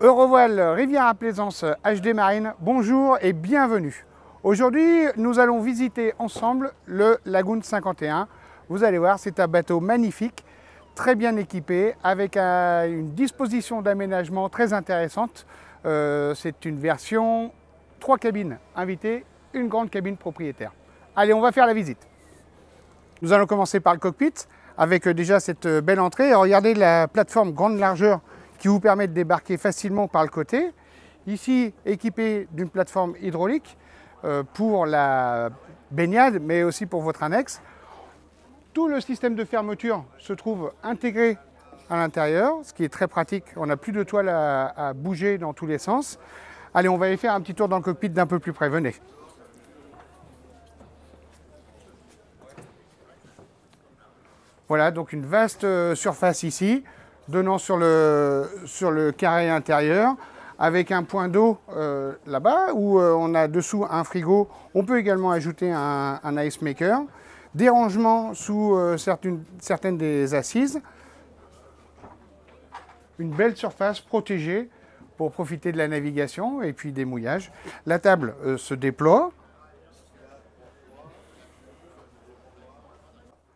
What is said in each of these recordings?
Eurovoil Rivière à Plaisance HD Marine, bonjour et bienvenue. Aujourd'hui, nous allons visiter ensemble le Lagoon 51. Vous allez voir, c'est un bateau magnifique, très bien équipé, avec une disposition d'aménagement très intéressante. Euh, c'est une version 3 cabines invitées, une grande cabine propriétaire. Allez, on va faire la visite. Nous allons commencer par le cockpit, avec euh, déjà cette euh, belle entrée. Regardez la plateforme grande largeur qui vous permet de débarquer facilement par le côté. Ici, équipé d'une plateforme hydraulique euh, pour la baignade, mais aussi pour votre annexe. Tout le système de fermeture se trouve intégré à l'intérieur, ce qui est très pratique. On n'a plus de toile à, bouger dans tous les sens. Allez, on va aller faire un petit tour dans le cockpit d'un peu plus près. Venez. Voilà, donc une vaste euh, surface ici donnant sur le, sur le carré intérieur, avec un point d'eau euh, là-bas, où euh, on a dessous un frigo. On peut également ajouter un, ice maker. Des rangements sous euh, certaines, certaines, des assises. Une belle surface protégée pour profiter de la navigation et puis des mouillages. La table se déploie.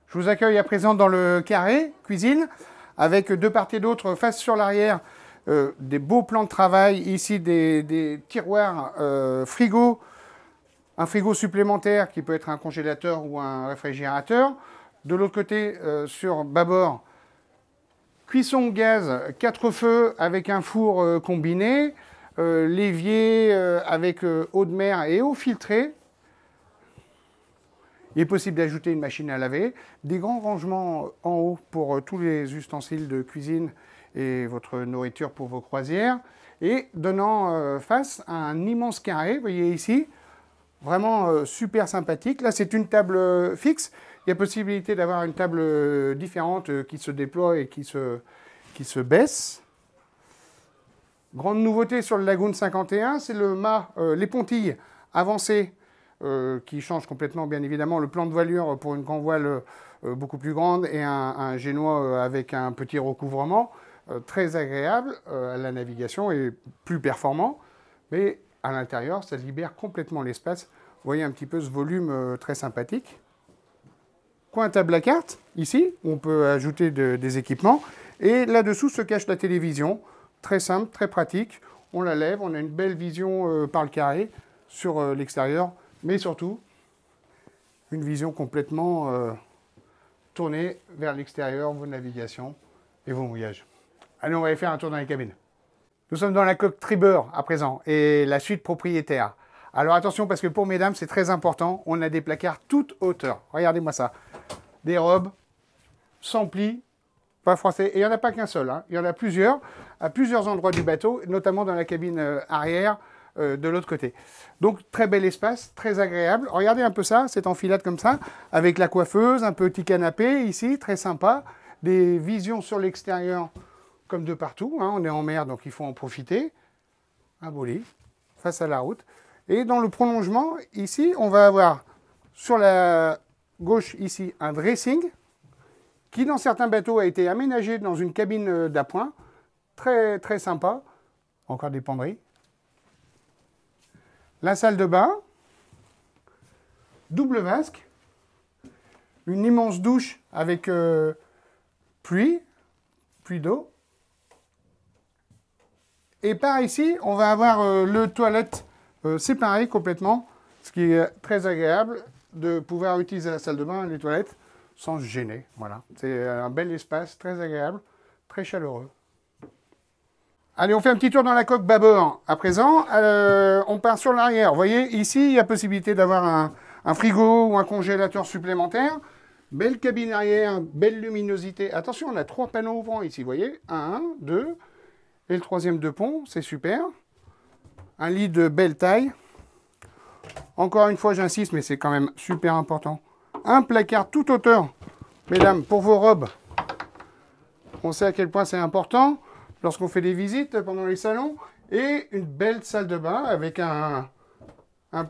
Je vous accueille à présent dans le carré cuisine avec deux parties et d'autre, face sur l'arrière, euh, des beaux plans de travail, ici des, tiroirs euh, frigo, un frigo supplémentaire qui peut être un congélateur ou un réfrigérateur. De l'autre côté, euh, sur bâbord, cuisson gaz, quatre feux avec un four combiné, l'évier avec eau de mer et eau filtrée, il est possible d'ajouter une machine à laver, des grands rangements en haut pour euh, tous les ustensiles de cuisine et votre nourriture pour vos croisières, et donnant euh, face à un immense carré, vous voyez ici, vraiment euh, super sympathique. Là, c'est une table fixe. Il y a possibilité d'avoir une table différente qui se déploie et qui se, qui se baisse. Grande nouveauté sur le Lagoon 51, c'est le mât, les pontilles avancées euh, qui change complètement, bien évidemment, le plan de voilure pour une grand voile euh, euh, beaucoup plus grande et un, génois avec un petit recouvrement, très agréable à la navigation et plus performant. Mais à l'intérieur, ça libère complètement l'espace. Vous voyez un petit peu ce volume très sympathique. Coin table à carte, ici, on peut ajouter des équipements. Et là-dessous se cache la télévision. Très simple, très pratique. On la lève, on a une belle vision par le carré sur l'extérieur mais surtout une vision complètement euh, tournée vers l'extérieur, vos navigations et vos mouillages. Allez, on va aller faire un tour dans les cabines. Nous sommes dans la coque Tribeur à présent et la suite propriétaire. Alors attention parce que pour mesdames, c'est très important, on a des placards toute hauteur. Regardez-moi ça. Des robes sans plis, pas français. Et il n'y en a pas qu'un seul, hein. il y en a plusieurs, à plusieurs endroits du bateau, notamment dans la cabine euh, arrière, euh, de l'autre côté. Donc très bel espace, très agréable. Regardez un peu ça, cette enfilade comme ça, avec la coiffeuse, un petit canapé ici, très sympa. Des visions sur l'extérieur comme de partout. Hein. On est en mer, donc il faut en profiter. Un beau face à la route. Et dans le prolongement, ici, on va avoir sur la gauche, ici, un dressing qui, dans certains bateaux, a été aménagé dans une cabine euh, d'appoint. Très, très sympa. Encore des penderies, la salle de bain, double vasque, une immense douche avec euh, pluie, pluie d'eau. Et par ici, on va avoir euh, le toilette euh, séparé complètement, ce qui est très agréable de pouvoir utiliser la salle de bain et les toilettes sans se gêner. Voilà, c'est un bel espace, très agréable, très chaleureux. Allez, on fait un petit tour dans la coque bâbord. À présent, euh, on part sur l'arrière. Vous voyez, ici, il y a possibilité d'avoir un, frigo ou un congélateur supplémentaire. Belle cabine arrière, belle luminosité. Attention, on a trois panneaux ouvrants ici, vous voyez. Un, deux, et le troisième de pont, c'est super. Un lit de belle taille. Encore une fois, j'insiste, mais c'est quand même super important. Un placard tout hauteur, mesdames, pour vos robes. On sait à quel point c'est important lorsqu'on fait des visites pendant les salons, et une belle salle de bain avec un,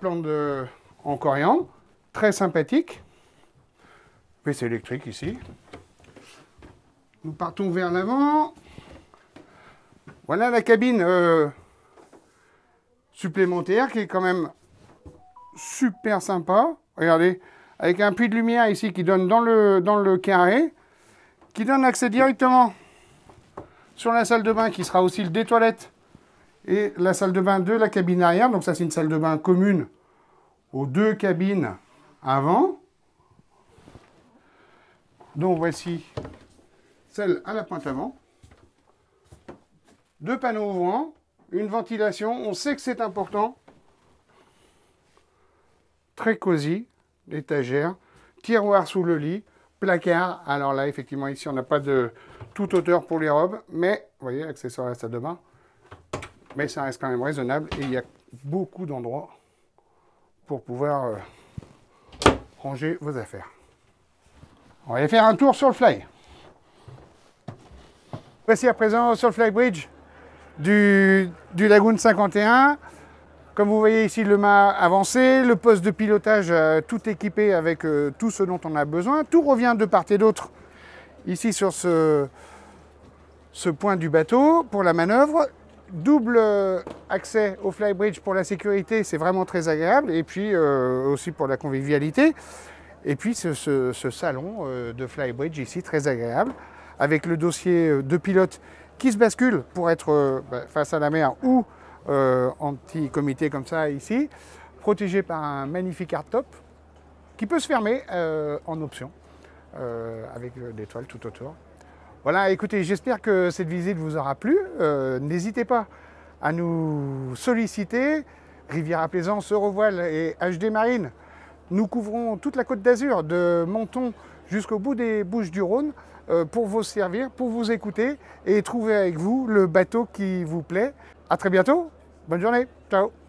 plan de, en corian, très sympathique. c'est électrique ici. Nous partons vers l'avant. Voilà la cabine euh, supplémentaire qui est quand même super sympa. Regardez, avec un puits de lumière ici qui donne dans le, dans le carré, qui donne accès directement sur la salle de bain qui sera aussi des toilettes et la salle de bain de la cabine arrière. Donc ça, c'est une salle de bain commune aux deux cabines avant. Donc voici celle à la pointe avant. Deux panneaux ouvrants, une ventilation. On sait que c'est important. Très cosy, l'étagère, tiroir sous le lit placard. Alors là, effectivement, ici, on n'a pas de toute hauteur pour les robes, mais, vous voyez, reste à deux Mais ça reste quand même raisonnable et il y a beaucoup d'endroits pour pouvoir euh, ranger vos affaires. On va aller faire un tour sur le fly. Voici à présent sur le Flybridge du, du Lagoon 51. Comme vous voyez ici le mât avancé, le poste de pilotage tout équipé avec euh, tout ce dont on a besoin. Tout revient de part et d'autre ici sur ce, ce, point du bateau pour la manœuvre. Double euh, accès au flybridge pour la sécurité, c'est vraiment très agréable et puis euh, aussi pour la convivialité. Et puis ce, ce, salon de flybridge ici très agréable avec le dossier de pilote qui se bascule pour être bah, face à la mer ou euh, en petit comité comme ça ici, protégé par un magnifique hardtop qui peut se fermer euh, en option euh, avec euh, des toiles tout autour. Voilà, écoutez, j'espère que cette visite vous aura plu. N'hésitez pas à nous solliciter. Riviera Plaisance, Eurovoile et HD Marine. Nous couvrons toute la côte d'Azur, de Menton jusqu'au bout des Bouches du Rhône, pour vous servir, pour vous écouter et trouver avec vous le bateau qui vous plaît. À très bientôt. Bonne journée. Ciao.